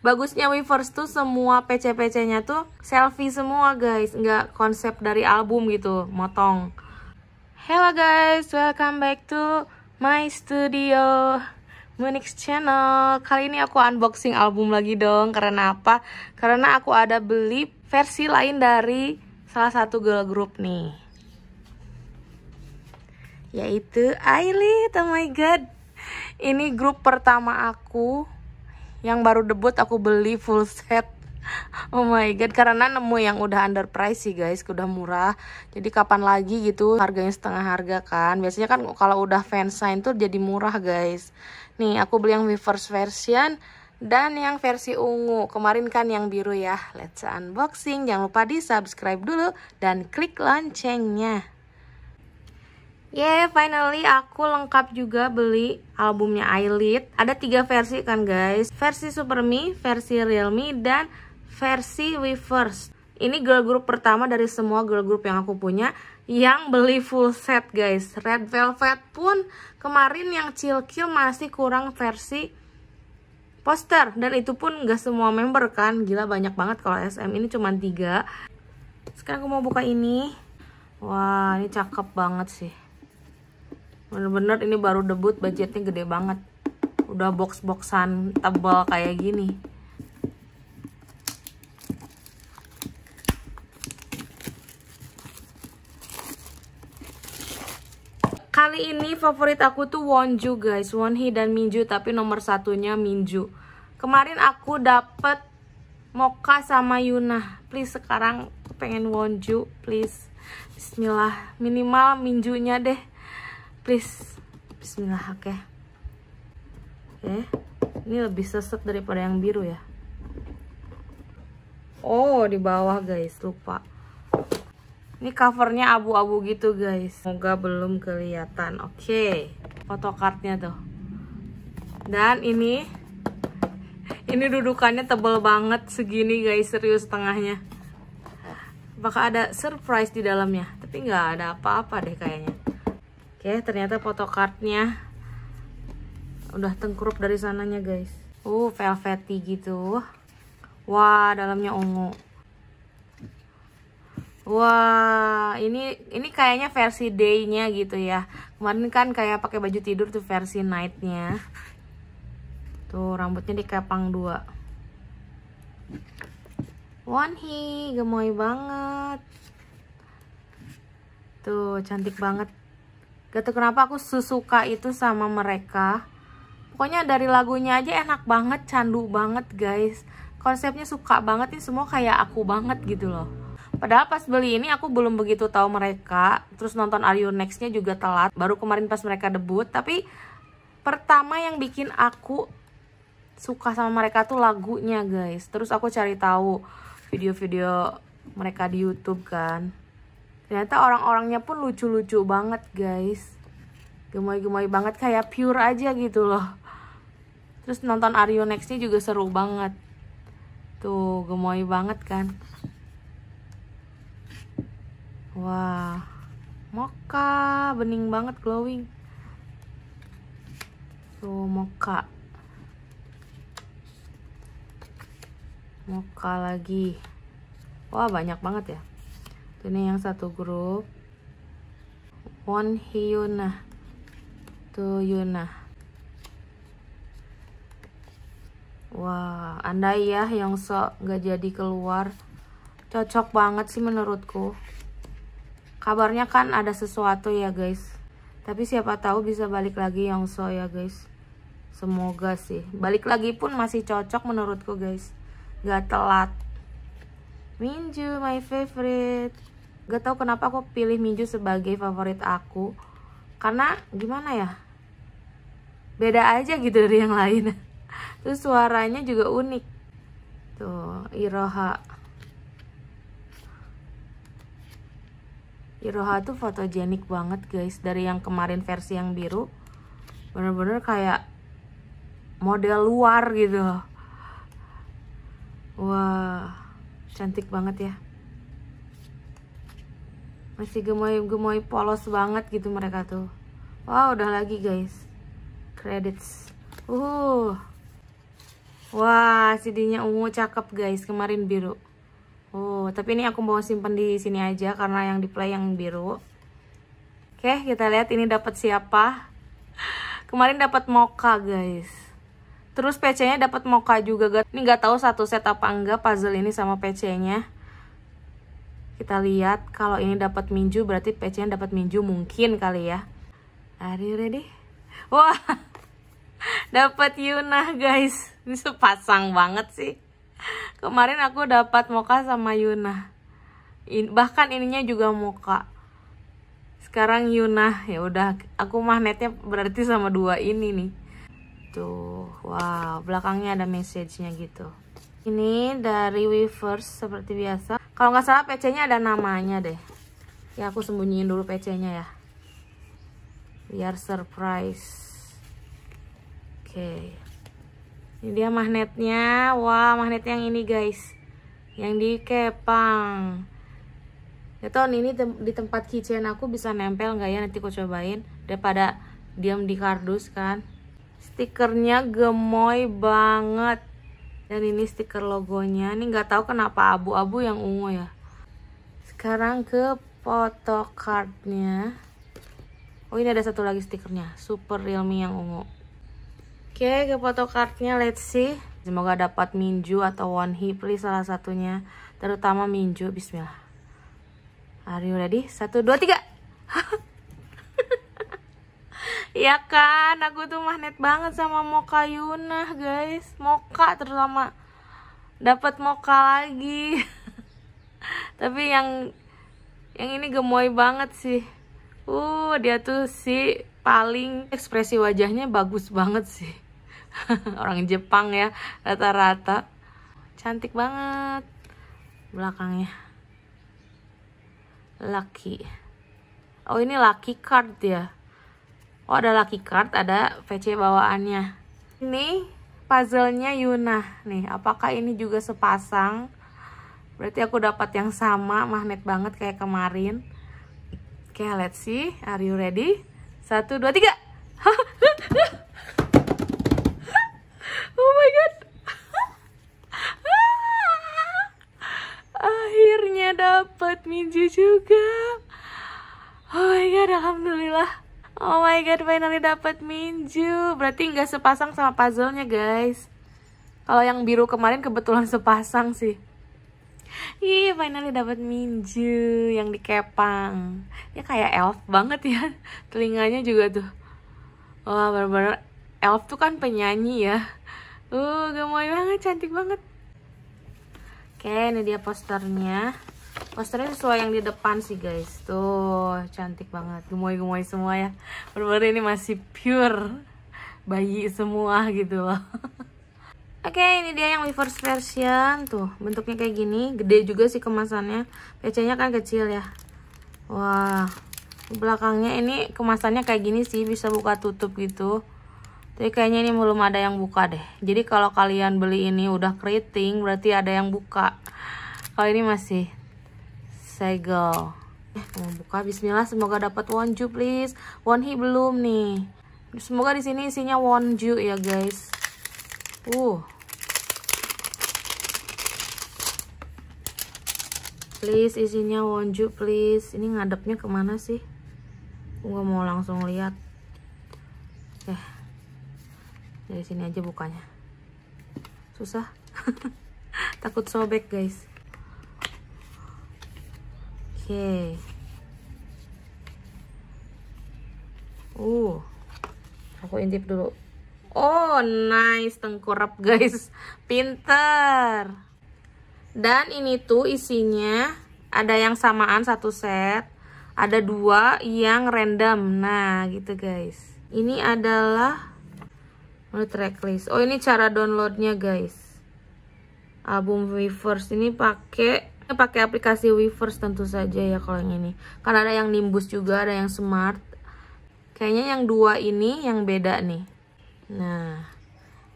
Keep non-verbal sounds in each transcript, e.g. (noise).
Bagusnya Weverse tuh semua PC-PC-nya tuh selfie semua guys, nggak konsep dari album gitu, motong. Hello guys, welcome back to my studio Munix Channel. Kali ini aku unboxing album lagi dong, karena apa? Karena aku ada beli versi lain dari salah satu girl group nih. Yaitu Ailith, oh my god. Ini grup pertama aku yang baru debut aku beli full set Oh my god, karena nemu yang udah underpriced sih guys, udah murah. Jadi kapan lagi gitu harganya setengah harga kan. Biasanya kan kalau udah fansign tuh jadi murah guys. Nih, aku beli yang reverse version dan yang versi ungu. Kemarin kan yang biru ya. Let's unboxing. Jangan lupa di-subscribe dulu dan klik loncengnya. Yeay, finally aku lengkap juga beli albumnya Eyelid. Ada tiga versi kan guys. Versi Supermi, versi Realme, dan versi Weverse. Ini girl group pertama dari semua girl group yang aku punya yang beli full set guys. Red Velvet pun kemarin yang chill kill masih kurang versi poster. Dan itu pun gak semua member kan. Gila banyak banget kalau SM ini cuma tiga. Sekarang aku mau buka ini. Wah, ini cakep banget sih bener-bener ini baru debut budgetnya gede banget udah box-boxan tebal kayak gini kali ini favorit aku tuh Wonju guys Wonhi dan Minju tapi nomor satunya Minju kemarin aku dapet Moka sama Yuna please sekarang pengen Wonju please Bismillah minimal Minjunya deh please bismillah oke okay. eh ini lebih seset daripada yang biru ya oh di bawah guys lupa ini covernya abu-abu gitu guys semoga belum kelihatan oke okay. fotokartnya tuh dan ini ini dudukannya tebel banget segini guys serius tengahnya apakah ada surprise di dalamnya tapi nggak ada apa-apa deh kayaknya Oke, ternyata photocardnya udah tengkurup dari sananya, guys. Uh, velvety gitu. Wah, dalamnya ungu. Wah, ini ini kayaknya versi day-nya gitu ya. Kemarin kan kayak pakai baju tidur tuh versi night-nya. Tuh, rambutnya dikepang dua. Wanhi, gemoy banget. Tuh, cantik banget gitu kenapa aku sesuka itu sama mereka pokoknya dari lagunya aja enak banget candu banget guys konsepnya suka banget nih semua kayak aku banget gitu loh padahal pas beli ini aku belum begitu tahu mereka terus nonton Are You Next-nya juga telat baru kemarin pas mereka debut tapi pertama yang bikin aku suka sama mereka tuh lagunya guys terus aku cari tahu video-video mereka di YouTube kan ternyata orang-orangnya pun lucu-lucu banget guys gemoy-gemoy banget kayak pure aja gitu loh terus nonton Aryo Nextnya juga seru banget tuh gemoy banget kan wah moka bening banget glowing tuh moka moka lagi wah banyak banget ya ini yang satu grup Won Hyuna to Yuna wah andai ya yang sok gak jadi keluar cocok banget sih menurutku kabarnya kan ada sesuatu ya guys tapi siapa tahu bisa balik lagi yang so ya guys semoga sih balik lagi pun masih cocok menurutku guys gak telat Minju my favorite gak tau kenapa aku pilih Minju sebagai favorit aku karena gimana ya beda aja gitu dari yang lain (laughs) terus suaranya juga unik tuh Iroha Iroha tuh fotogenik banget guys dari yang kemarin versi yang biru bener-bener kayak model luar gitu wah cantik banget ya masih gemoy-gemoy polos banget gitu mereka tuh wow udah lagi guys credits uh wah cd ungu cakep guys kemarin biru uh tapi ini aku mau simpen di sini aja karena yang di play yang biru oke kita lihat ini dapat siapa (laughs) kemarin dapat moka guys Terus PC-nya dapat moka juga. guys. Ini nggak tahu satu set apa enggak puzzle ini sama PC-nya. Kita lihat kalau ini dapat minju berarti PC-nya dapat minju mungkin kali ya. Are you ready? (laughs) Wah. Dapat Yuna, guys. Ini sepasang banget sih. Kemarin aku dapat moka sama Yuna. In, bahkan ininya juga moka. Sekarang Yuna, ya udah aku magnetnya berarti sama dua ini nih gitu wow belakangnya ada message-nya gitu ini dari weavers seperti biasa kalau nggak salah PC-nya ada namanya deh ya aku sembunyiin dulu PC-nya ya biar surprise oke okay. ini dia magnetnya wah wow, magnet yang ini guys yang di kepang ya tahun ini tem di tempat kitchen aku bisa nempel nggak ya nanti aku cobain daripada diam di kardus kan stikernya gemoy banget dan ini stiker logonya ini nggak tahu kenapa abu-abu yang ungu ya sekarang ke photocardnya oh ini ada satu lagi stikernya super realme yang ungu Oke, ke ke photocardnya let's see. Semoga dapat Minju atau one Wonhi, please salah satunya. Terutama Minju, bismillah. Are you ready? Satu, dua, tiga! Iya kan aku tuh magnet banget sama Moka Yuna guys Moka terutama dapat Moka lagi (laughs) tapi yang yang ini gemoy banget sih uh dia tuh si paling ekspresi wajahnya bagus banget sih (laughs) orang Jepang ya rata-rata cantik banget belakangnya laki oh ini laki card ya Oh ada lucky card, ada VC bawaannya. Ini puzzle-nya Yuna. Nih, apakah ini juga sepasang? Berarti aku dapat yang sama, magnet banget kayak kemarin. Oke, okay, let's see. Are you ready? Satu, dua, tiga. (laughs) oh my god. (laughs) Akhirnya dapat Minji juga. Oh my god, alhamdulillah. Oh my god, finally dapat Minju. Berarti nggak sepasang sama puzzle-nya, guys. Kalau yang biru kemarin kebetulan (laughs) sepasang sih. Ih, finally dapat Minju yang dikepang. Ya kayak elf banget ya. (laughs) Telinganya juga tuh. Wah, benar-benar elf tuh kan penyanyi ya. Uh, gemoy banget, cantik banget. Oke, ini dia posternya posternya sesuai yang di depan sih guys tuh cantik banget gemoy-gemoy semua ya bener ini masih pure bayi semua gitu loh (laughs) Oke, okay, ini dia yang reverse version. Tuh, bentuknya kayak gini. Gede juga sih kemasannya. PC-nya kan kecil ya. Wah. Belakangnya ini kemasannya kayak gini sih. Bisa buka tutup gitu. Tapi kayaknya ini belum ada yang buka deh. Jadi kalau kalian beli ini udah keriting, berarti ada yang buka. Kalau ini masih segel eh mau buka bismillah semoga dapat wonju please wonhi belum nih semoga di sini isinya wonju ya guys uh please isinya wonju please ini ngadepnya kemana sih gua mau langsung lihat eh dari sini aja bukanya susah (laughs) takut sobek guys 이렇게 Uh, aku intip dulu. Oh, nice tengkurap guys. Pinter. Dan ini tuh isinya ada yang samaan satu set, ada dua yang random. Nah, gitu guys. Ini adalah menu tracklist. Oh, ini cara downloadnya guys. Album Weavers ini pakai pakai aplikasi Weverse tentu saja ya kalau yang ini. Karena ada yang Nimbus juga, ada yang Smart. Kayaknya yang dua ini yang beda nih. Nah,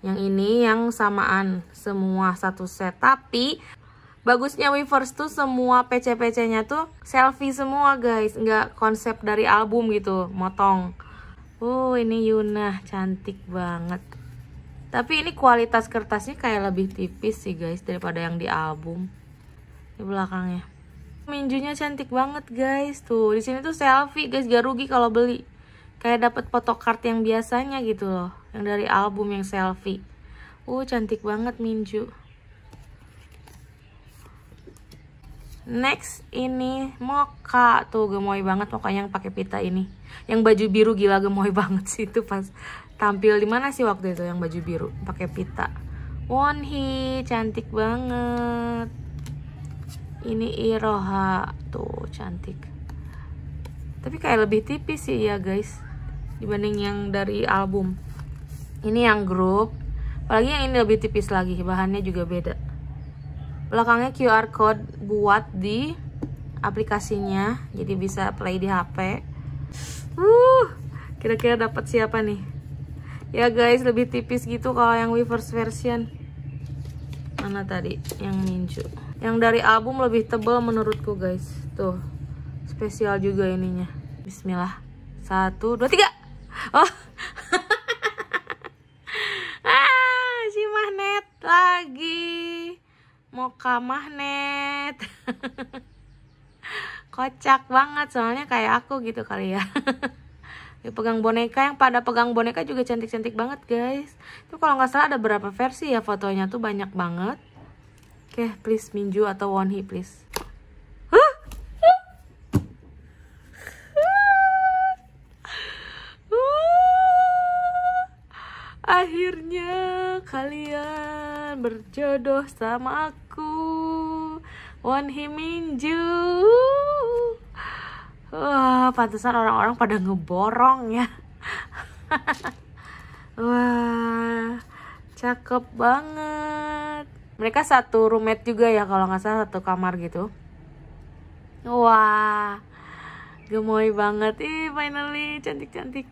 yang ini yang samaan semua satu set. Tapi bagusnya Weverse tuh semua PC-PC-nya tuh selfie semua guys. Nggak konsep dari album gitu, motong. Oh, ini Yuna cantik banget. Tapi ini kualitas kertasnya kayak lebih tipis sih guys daripada yang di album di belakangnya minjunya cantik banget guys tuh di sini tuh selfie guys gak rugi kalau beli kayak dapat photocard yang biasanya gitu loh yang dari album yang selfie uh cantik banget minju next ini moka tuh gemoy banget pokoknya yang pakai pita ini yang baju biru gila gemoy (laughs) banget sih itu pas tampil di mana sih waktu itu yang baju biru pakai pita Wonhi cantik banget ini Iroha tuh cantik tapi kayak lebih tipis sih ya guys dibanding yang dari album ini yang grup apalagi yang ini lebih tipis lagi bahannya juga beda belakangnya QR code buat di aplikasinya jadi bisa play di HP uh kira-kira dapat siapa nih ya guys lebih tipis gitu kalau yang Weverse version mana tadi yang Minju yang dari album lebih tebal menurutku guys. Tuh, spesial juga ininya. Bismillah. Satu, dua, tiga. Oh. (laughs) ah, si magnet lagi. Moka magnet. (laughs) Kocak banget soalnya kayak aku gitu kali ya. ya (laughs) pegang boneka yang pada pegang boneka juga cantik-cantik banget guys. Itu kalau nggak salah ada berapa versi ya fotonya tuh banyak banget. Oke, okay, please Minju atau Wonhi please. Akhirnya kalian berjodoh sama aku. Wonhi Minju. Wah, pantesan orang-orang pada ngeborong ya. (laughs) Wah, cakep banget mereka satu roommate juga ya kalau nggak salah satu kamar gitu wah gemoy banget ih finally cantik cantik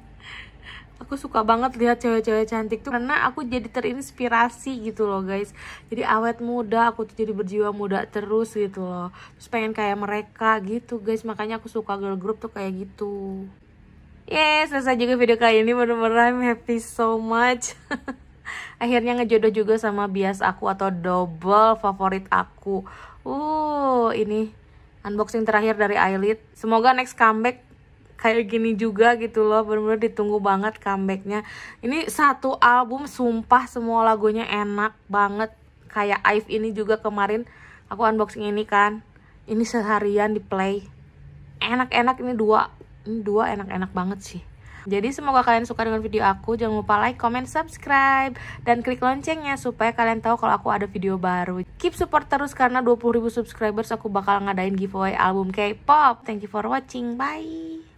aku suka banget lihat cewek-cewek cantik tuh karena aku jadi terinspirasi gitu loh guys jadi awet muda aku tuh jadi berjiwa muda terus gitu loh terus pengen kayak mereka gitu guys makanya aku suka girl group tuh kayak gitu Yes, selesai juga video kali ini. Bener-bener I'm happy so much. (laughs) akhirnya ngejodoh juga sama bias aku atau double favorit aku uh ini unboxing terakhir dari Eyelid semoga next comeback kayak gini juga gitu loh bener-bener ditunggu banget comebacknya ini satu album sumpah semua lagunya enak banget kayak Ive ini juga kemarin aku unboxing ini kan ini seharian di play enak-enak ini dua ini dua enak-enak banget sih jadi semoga kalian suka dengan video aku. Jangan lupa like, comment, subscribe dan klik loncengnya supaya kalian tahu kalau aku ada video baru. Keep support terus karena 20.000 subscribers aku bakal ngadain giveaway album K-pop. Thank you for watching. Bye.